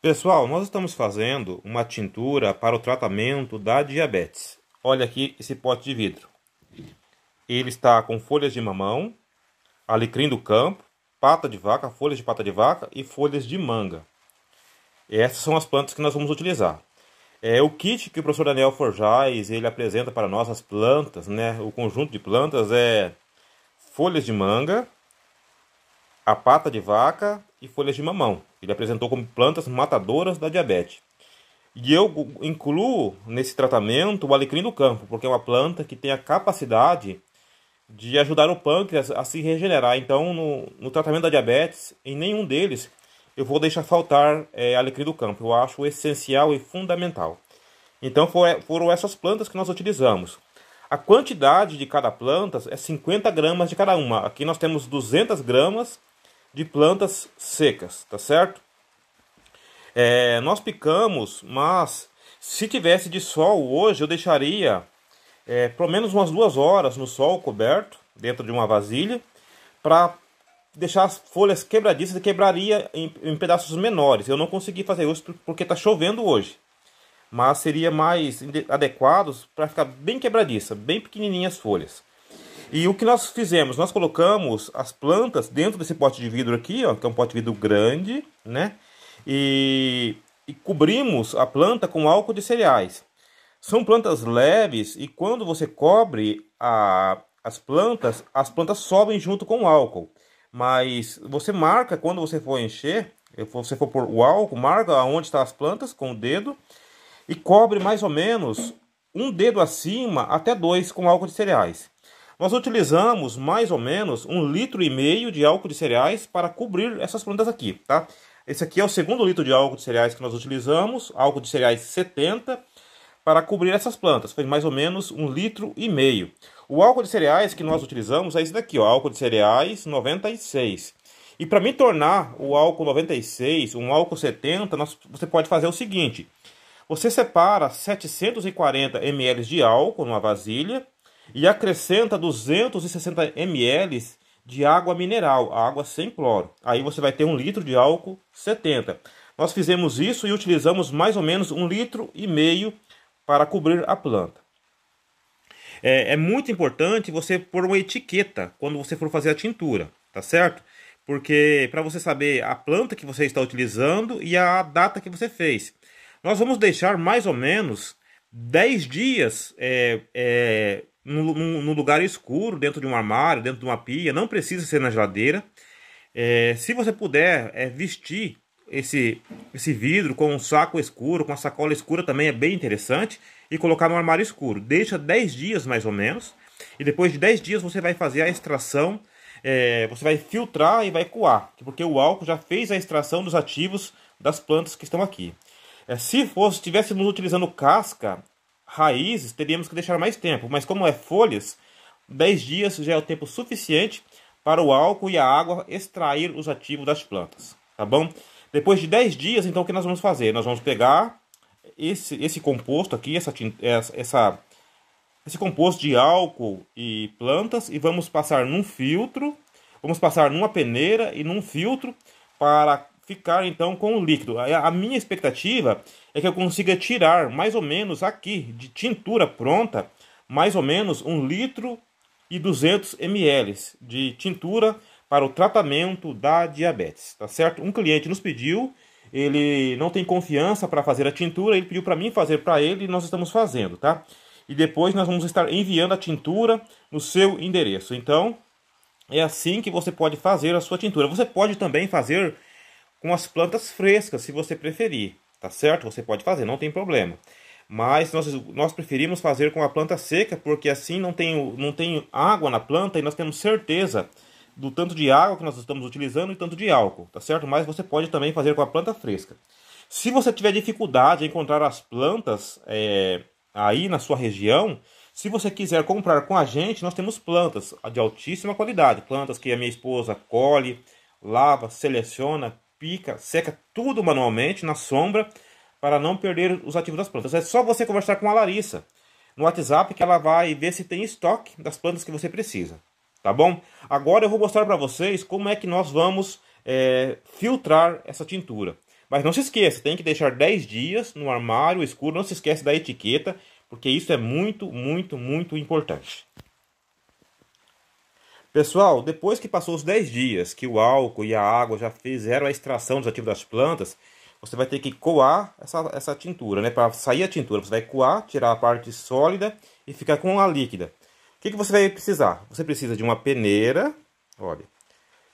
Pessoal, nós estamos fazendo uma tintura para o tratamento da diabetes. Olha aqui esse pote de vidro. Ele está com folhas de mamão, alecrim do campo, pata de vaca, folhas de pata de vaca e folhas de manga. Essas são as plantas que nós vamos utilizar. É o kit que o professor Daniel Forjais ele apresenta para nós as plantas, né? O conjunto de plantas é folhas de manga, a pata de vaca e folhas de mamão. Ele apresentou como plantas matadoras da diabetes. E eu incluo nesse tratamento o alecrim do campo, porque é uma planta que tem a capacidade de ajudar o pâncreas a se regenerar. Então, no, no tratamento da diabetes, em nenhum deles eu vou deixar faltar é, alecrim do campo. Eu acho essencial e fundamental. Então, foram essas plantas que nós utilizamos. A quantidade de cada planta é 50 gramas de cada uma. Aqui nós temos 200 gramas de plantas secas, tá certo? É, nós picamos, mas se tivesse de sol hoje, eu deixaria é, pelo menos umas duas horas no sol coberto, dentro de uma vasilha, para deixar as folhas quebradiças, quebraria em, em, pedaços menores. Eu não consegui fazer isso porque está chovendo hoje, mas seria mais adequados para ficar bem quebradiça, bem pequenininhas as folhas. E o que nós fizemos? Nós colocamos as plantas dentro desse pote de vidro aqui, ó, que é um pote de vidro grande, né? E, e cobrimos a planta com álcool de cereais. São plantas leves e quando você cobre a, as plantas, as plantas sobem junto com o álcool. Mas você marca quando você for encher, eh, você for pôr o álcool, marca onde estão as plantas com o dedo e cobre mais ou menos um dedo acima até dois com álcool de cereais. Nós utilizamos mais ou menos um litro e meio de álcool de cereais para cobrir essas plantas aqui, tá? Esse aqui é o segundo litro de álcool de cereais que nós utilizamos, álcool de cereais 70, para cobrir essas plantas. Foi mais ou menos um litro e meio. O álcool de cereais que nós utilizamos é esse daqui, ó, álcool de cereais 96. E para me tornar o álcool 96, um álcool 70, nós, você pode fazer o seguinte. Você separa 740 ml de álcool numa vasilha e acrescenta 260 ml de água mineral, água sem cloro. Aí você vai ter um litro de álcool 70. Nós fizemos isso e utilizamos mais ou menos um litro e meio para cobrir a planta. É, é muito importante você pôr uma etiqueta quando você for fazer a tintura, tá certo? Porque para você saber a planta que você está utilizando e a data que você fez. Nós vamos deixar mais ou menos 10 dias é, é, num, lugar escuro, dentro de um armário, dentro de uma pia, não precisa ser na geladeira. É, se você puder é, vestir esse, esse vidro com um saco escuro, com uma sacola escura também é bem interessante e colocar no armário escuro. Deixa 10 dias mais ou menos e depois de 10 dias você vai fazer a extração, é, você vai filtrar e vai coar, porque o álcool já fez a extração dos ativos das plantas que estão aqui. É, se fosse, estivéssemos utilizando casca, raízes, teríamos que deixar mais tempo, mas como é folhas, 10 dias já é o tempo suficiente para o álcool e a água extrair os ativos das plantas, tá bom? Depois de 10 dias, então o que nós vamos fazer? Nós vamos pegar esse, esse composto aqui, essa, essa, esse composto de álcool e plantas e vamos passar num filtro, vamos passar numa peneira e num filtro para ficar então com o líquido. A minha expectativa é que eu consiga tirar mais ou menos aqui de tintura pronta, mais ou menos um litro e 200 ml de tintura para o tratamento da diabetes, tá certo? Um cliente nos pediu, ele não tem confiança para fazer a tintura, ele pediu para mim fazer para ele e nós estamos fazendo, tá? E depois nós vamos estar enviando a tintura no seu endereço. Então, é assim que você pode fazer a sua tintura. Você pode também fazer com as plantas frescas, se você preferir, tá certo? Você pode fazer, não tem problema. Mas nós, nós preferimos fazer com a planta seca, porque assim não tem, não tem água na planta e nós temos certeza do tanto de água que nós estamos utilizando e tanto de álcool, tá certo? Mas você pode também fazer com a planta fresca. Se você tiver dificuldade em encontrar as plantas é, aí na sua região, se você quiser comprar com a gente, nós temos plantas de altíssima qualidade, plantas que a minha esposa colhe, lava, seleciona, pica, seca tudo manualmente na sombra para não perder os ativos das plantas. É só você conversar com a Larissa no WhatsApp que ela vai ver se tem estoque das plantas que você precisa, tá bom? Agora eu vou mostrar para vocês como é que nós vamos é, filtrar essa tintura. Mas não se esqueça, tem que deixar 10 dias no armário escuro, não se esquece da etiqueta, porque isso é muito, muito, muito importante. Pessoal, depois que passou os 10 dias que o álcool e a água já fizeram a extração dos ativos das plantas, você vai ter que coar essa, essa tintura, né? Para sair a tintura, você vai coar, tirar a parte sólida e ficar com a líquida. O que, que você vai precisar? Você precisa de uma peneira, olha,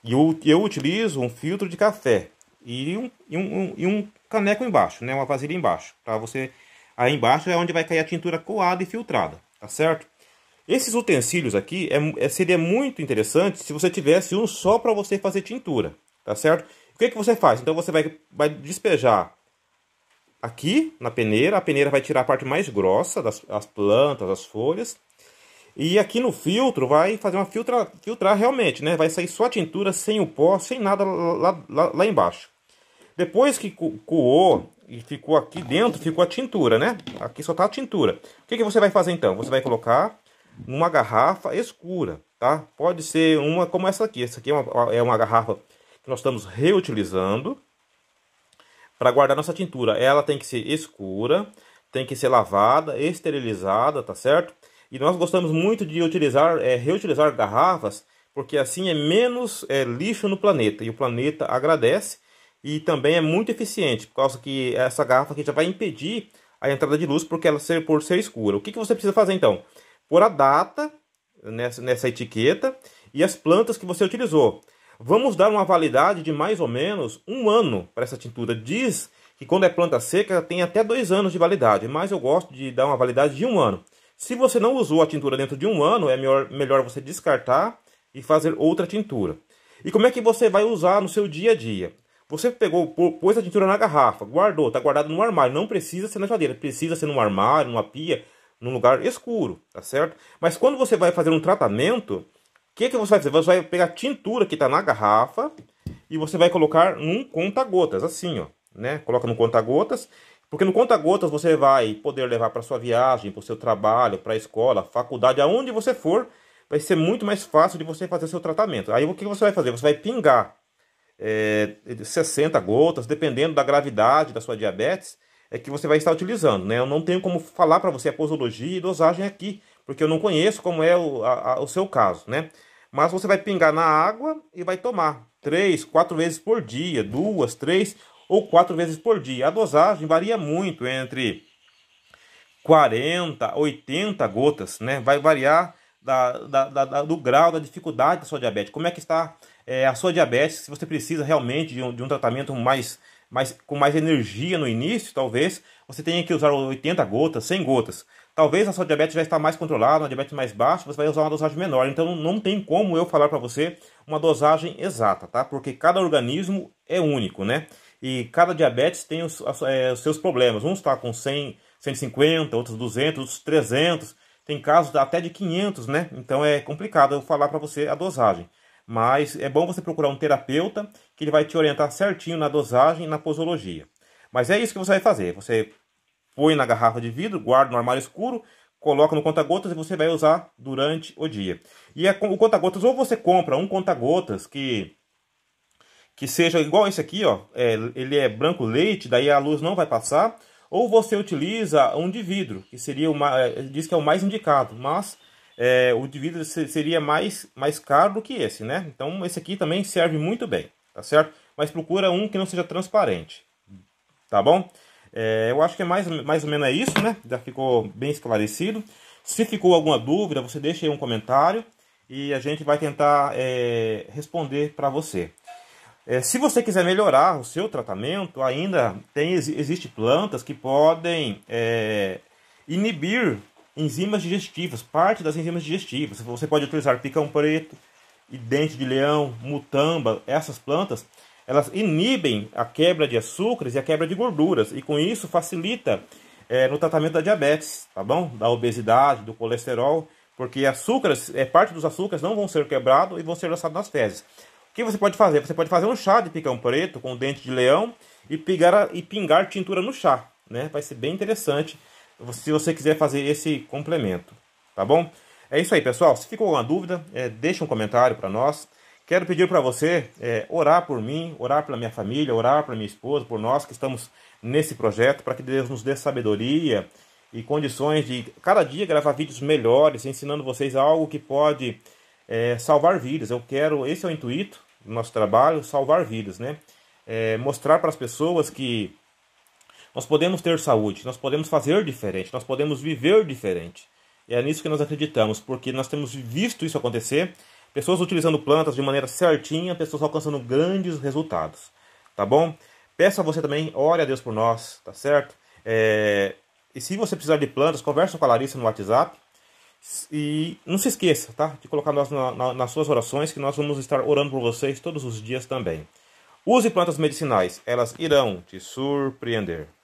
e eu, eu utilizo um filtro de café e um, e um, e um caneco embaixo, né? Uma vasilha embaixo, para você... Aí embaixo é onde vai cair a tintura coada e filtrada, tá certo? Esses utensílios aqui é, é, seria muito interessante se você tivesse um só para você fazer tintura, tá certo? O que, que você faz? Então você vai, vai despejar aqui na peneira, a peneira vai tirar a parte mais grossa das as plantas, as folhas, e aqui no filtro vai fazer uma filtra, filtrar realmente, né? Vai sair só a tintura, sem o pó, sem nada lá, lá, lá embaixo. Depois que coou e ficou aqui dentro, ficou a tintura, né? Aqui só tá a tintura. O que, que você vai fazer então? Você vai colocar numa garrafa escura, tá? Pode ser uma como essa aqui. Essa aqui é uma, é uma garrafa que nós estamos reutilizando para guardar nossa tintura. Ela tem que ser escura, tem que ser lavada, esterilizada, tá certo? E nós gostamos muito de utilizar, é, reutilizar garrafas, porque assim é menos é, lixo no planeta e o planeta agradece e também é muito eficiente, por causa que essa garrafa aqui já vai impedir a entrada de luz porque ela ser, por ser escura. O que, que você precisa fazer então? por a data nessa, nessa etiqueta e as plantas que você utilizou. Vamos dar uma validade de mais ou menos um ano para essa tintura. Diz que quando é planta seca tem até dois anos de validade, mas eu gosto de dar uma validade de um ano. Se você não usou a tintura dentro de um ano, é melhor, melhor você descartar e fazer outra tintura. E como é que você vai usar no seu dia a dia? Você pegou, pôs a tintura na garrafa, guardou, está guardado no armário. Não precisa ser na geladeira, precisa ser num armário, numa pia, num lugar escuro, tá certo? Mas quando você vai fazer um tratamento, o que, que você vai fazer? Você vai pegar a tintura que está na garrafa e você vai colocar num conta-gotas, assim, ó, né? Coloca no conta-gotas, porque no conta-gotas você vai poder levar para sua viagem, para o seu trabalho, para a escola, faculdade, aonde você for, vai ser muito mais fácil de você fazer seu tratamento. Aí o que, que você vai fazer? Você vai pingar é, eh, 60 gotas, dependendo da gravidade da sua diabetes, é que você vai estar utilizando, né? Eu não tenho como falar para você a posologia e dosagem aqui, porque eu não conheço como é o, a, a, o seu caso, né? Mas você vai pingar na água e vai tomar três, quatro vezes por dia, duas, três ou quatro vezes por dia. A dosagem varia muito entre 40, 80 gotas, né? Vai variar da, da, da, do grau da dificuldade da sua diabetes. Como é que está é, a sua diabetes? Se você precisa realmente de um, de um tratamento mais mas com mais energia no início, talvez você tenha que usar 80 gotas, 100 gotas. Talvez a sua diabetes já está mais controlada, uma diabetes mais baixa, você vai usar uma dosagem menor. Então não tem como eu falar para você uma dosagem exata, tá? Porque cada organismo é único, né? E cada diabetes tem os, é, os seus problemas. Uns está com 100, 150, outros 200, outros 300. Tem casos até de 500, né? Então é complicado eu falar para você a dosagem mas é bom você procurar um terapeuta que ele vai te orientar certinho na dosagem e na posologia. Mas é isso que você vai fazer. Você põe na garrafa de vidro, guarda no armário escuro, coloca no conta-gotas e você vai usar durante o dia. E é o conta-gotas, ou você compra um conta-gotas que que seja igual esse aqui, ó, é, ele é branco leite, daí a luz não vai passar, ou você utiliza um de vidro, que seria o mais, é, diz que é o mais indicado, mas é, o de vidro seria mais, mais caro do que esse, né? Então esse aqui também serve muito bem, tá certo? Mas procura um que não seja transparente, tá bom? É, eu acho que é mais, mais ou menos é isso, né? Já ficou bem esclarecido. Se ficou alguma dúvida, você deixa aí um comentário e a gente vai tentar é, responder para você. É, se você quiser melhorar o seu tratamento, ainda tem existe plantas que podem é, inibir enzimas digestivas, parte das enzimas digestivas. Você pode utilizar picão preto e dente de leão, mutamba, essas plantas, elas inibem a quebra de açúcares e a quebra de gorduras, e com isso facilita é, no tratamento da diabetes, tá bom? Da obesidade, do colesterol, porque açúcares, é, parte dos açúcares não vão ser quebrados e vão ser lançados nas fezes. O que você pode fazer? Você pode fazer um chá de picão preto com dente de leão e, pigar, e pingar tintura no chá, né? Vai ser bem interessante se você quiser fazer esse complemento, tá bom? É isso aí, pessoal. Se ficou alguma dúvida, é, deixa um comentário para nós. Quero pedir para você é, orar por mim, orar pela minha família, orar pela minha esposa, por nós que estamos nesse projeto, para que Deus nos dê sabedoria e condições de cada dia gravar vídeos melhores, ensinando vocês algo que pode é, salvar vidas. Eu quero, esse é o intuito do nosso trabalho, salvar vidas, né? É, mostrar para as pessoas que nós podemos ter saúde, nós podemos fazer diferente, nós podemos viver diferente. E é nisso que nós acreditamos, porque nós temos visto isso acontecer, pessoas utilizando plantas de maneira certinha, pessoas alcançando grandes resultados, tá bom? Peço a você também, ore a Deus por nós, tá certo? É... E se você precisar de plantas, converse com a Larissa no WhatsApp. E não se esqueça, tá? De colocar nós na, na, nas suas orações, que nós vamos estar orando por vocês todos os dias também. Use plantas medicinais, elas irão te surpreender.